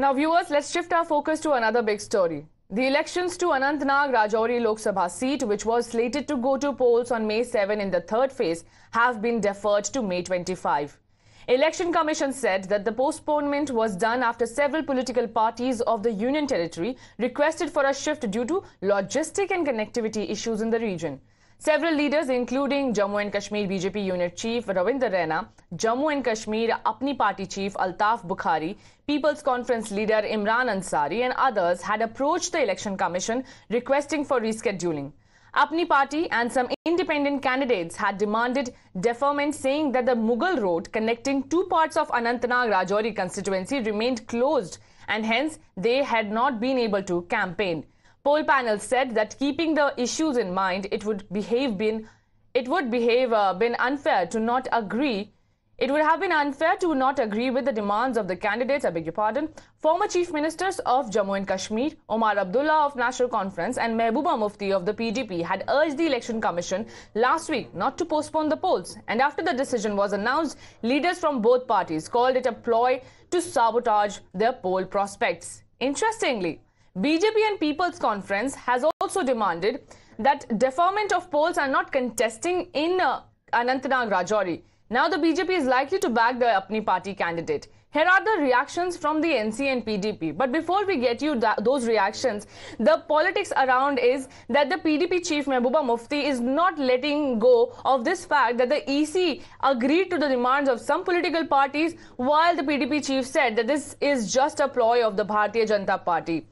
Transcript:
Now, viewers, let's shift our focus to another big story. The elections to Anantnag Rajouri Lok Sabha seat, which was slated to go to polls on May 7 in the third phase, have been deferred to May 25. Election Commission said that the postponement was done after several political parties of the Union Territory requested for a shift due to logistic and connectivity issues in the region. Several leaders, including Jammu and Kashmir BJP unit chief Ravinder Raina, Jammu and Kashmir Apni party chief Altaf Bukhari, People's Conference leader Imran Ansari, and others, had approached the Election Commission requesting for rescheduling. Apni party and some independent candidates had demanded deferment, saying that the Mughal road connecting two parts of Anantnag Rajouri constituency remained closed and hence they had not been able to campaign. Poll panel said that keeping the issues in mind, it would behave been it would behave uh, been unfair to not agree. It would have been unfair to not agree with the demands of the candidates, I beg your pardon, former chief ministers of Jammu and Kashmir, Omar Abdullah of National Conference and Mehbooba Mufti of the PDP had urged the election commission last week not to postpone the polls. And after the decision was announced, leaders from both parties called it a ploy to sabotage their poll prospects. Interestingly, BJP and People's Conference has also demanded that deferment of polls are not contesting in uh, Anantanag Rajouri. Now the BJP is likely to back the Apni party candidate. Here are the reactions from the NC and PDP. But before we get you those reactions, the politics around is that the PDP chief Mehbooba Mufti is not letting go of this fact that the EC agreed to the demands of some political parties, while the PDP chief said that this is just a ploy of the Bharatiya Janata Party.